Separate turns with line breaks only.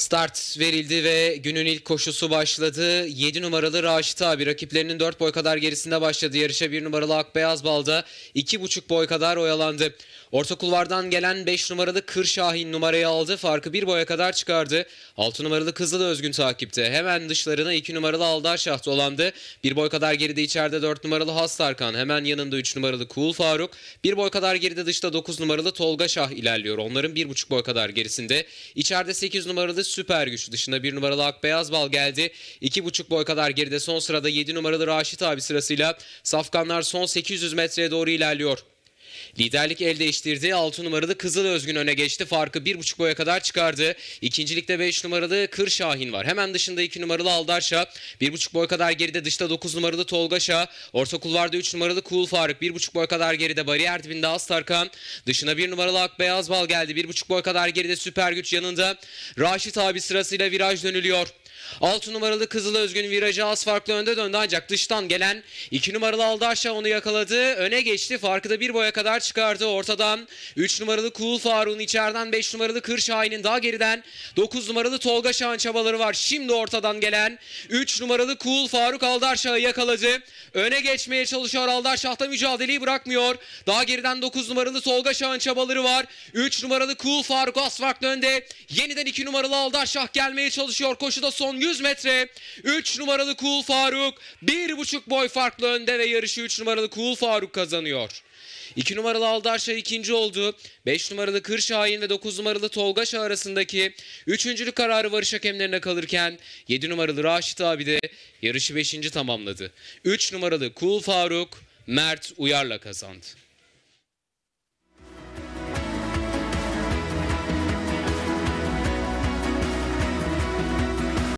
Start verildi ve günün ilk koşusu başladı. 7 numaralı Raşit abi rakiplerinin 4 boy kadar gerisinde başladı. Yarışa 1 numaralı Akbeyaz Bal'da 2,5 boy kadar oyalandı. Orta kulvardan gelen 5 numaralı Kırşahin numarayı aldı. Farkı 1 boya kadar çıkardı. 6 numaralı Kızıl Özgün takipte. Hemen dışlarına 2 numaralı Aldar Şah dolandı. 1 boy kadar geride içeride 4 numaralı Hastarkan. Hemen yanında 3 numaralı Kuğul Faruk. 1 boy kadar geride dışta 9 numaralı Tolga Şah ilerliyor. Onların 1,5 boy kadar gerisinde. İçeride 8 numaralı süper güç. Dışında bir numaralı Ak Beyaz Bal geldi. buçuk boy kadar geride son sırada 7 numaralı Raşit abi sırasıyla Safkanlar son 800 metreye doğru ilerliyor. Liderlik el değiştirdi. 6 numaralı Kızıl Özgün öne geçti. Farkı 1,5 boya kadar çıkardı. İkincilikte 5 numaralı Kır Şahin var. Hemen dışında 2 numaralı Aldarşa. 1,5 boy kadar geride dışta 9 numaralı Tolgaşa Şah. Orta kulvarda 3 numaralı Kuğul Faruk. 1,5 boy kadar geride bariyer dibinde Astarkan. Dışına 1 numaralı Ak Beyaz Bal geldi. 1,5 boy kadar geride Süper Güç yanında. Raşit abi sırasıyla viraj dönülüyor. 6 numaralı Kızıl Özgün virajı az farklı önde döndü ancak dıştan gelen 2 numaralı aldı onu yakaladı. Öne geçti. Farkı da bir boya kadar çıkardı ortadan. 3 numaralı Kuğul Faruk'un içeriden 5 numaralı Kır daha geriden 9 numaralı Tolga Şahan çabaları var. Şimdi ortadan gelen 3 numaralı Kuğul Faruk Aldarşah'ı yakaladı. Öne geçmeye çalışıyor Aldarşah'ta mücadeleyi bırakmıyor. Daha geriden 9 numaralı Tolga Şahan çabaları var. 3 numaralı Kuğul Faruk az farklı önde. Yeniden 2 numaralı Aldarşah gelmeye çalışıyor. Koşuda son 100 metre. 3 numaralı Cool Faruk 1,5 boy farklı önde ve yarışı 3 numaralı Cool Faruk kazanıyor. 2 numaralı Aldarşa ikinci oldu. 5 numaralı Kırşahin ve 9 numaralı Tolgaşa arasındaki üçüncülük kararı varış hakemlerine kalırken 7 numaralı Raşit abi de yarışı 5. tamamladı. 3 numaralı Kul cool Faruk Mert Uyar'la kazandı.